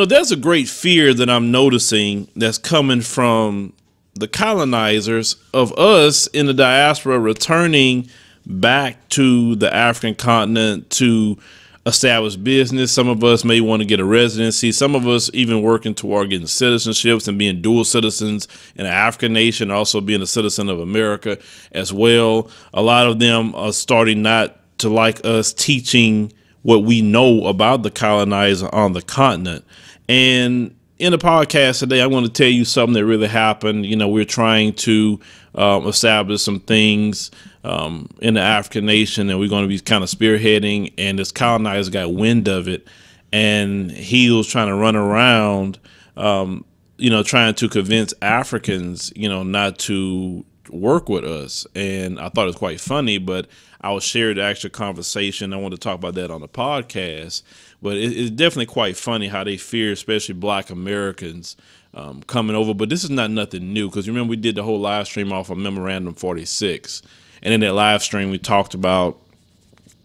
You know, there's a great fear that I'm noticing that's coming from the colonizers of us in the diaspora returning back to the African continent to establish business. Some of us may want to get a residency. Some of us even working toward getting citizenships and being dual citizens in an African nation, also being a citizen of America as well. A lot of them are starting not to like us teaching what we know about the colonizer on the continent. And in the podcast today, i want to tell you something that really happened. You know, we're trying to um, establish some things um, in the African nation, and we're going to be kind of spearheading. And this colonizer got wind of it, and he was trying to run around, um, you know, trying to convince Africans, you know, not to work with us. And I thought it was quite funny, but I'll share the actual conversation. I want to talk about that on the podcast. But it, it's definitely quite funny how they fear, especially black Americans, um, coming over. But this is not nothing new because remember, we did the whole live stream off of Memorandum 46. And in that live stream, we talked about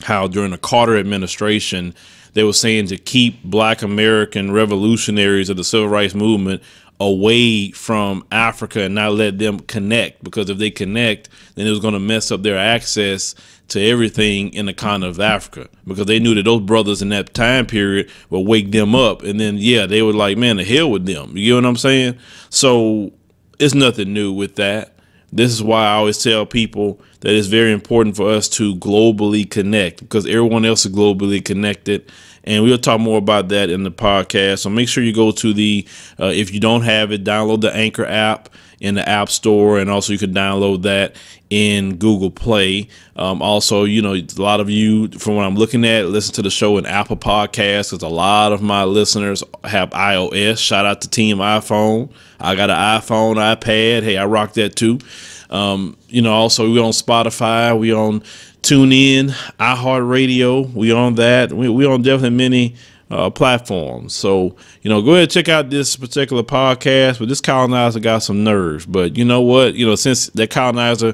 how during the Carter administration, they were saying to keep black American revolutionaries of the civil rights movement away from Africa and not let them connect because if they connect, then it was going to mess up their access to everything in the continent of Africa because they knew that those brothers in that time period would wake them up. And then, yeah, they were like, man, the hell with them. You know what I'm saying? So it's nothing new with that. This is why I always tell people that it's very important for us to globally connect because everyone else is globally connected. And we'll talk more about that in the podcast. So make sure you go to the, uh, if you don't have it, download the Anchor app in the App Store, and also you can download that in Google Play. Um, also, you know, a lot of you, from what I'm looking at, listen to the show in Apple Podcasts because a lot of my listeners have iOS. Shout out to Team iPhone. I got an iPhone, iPad. Hey, I rock that too. Um, you know, also we on Spotify, we on TuneIn, iHeartRadio, we on that. We we on definitely many uh, platforms. So you know, go ahead and check out this particular podcast. But this colonizer got some nerves. But you know what? You know, since that colonizer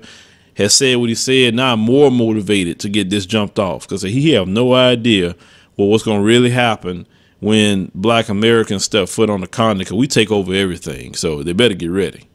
has said what he said, now I'm more motivated to get this jumped off because he have no idea what what's going to really happen when black Americans step foot on the continent. Cause we take over everything. So they better get ready.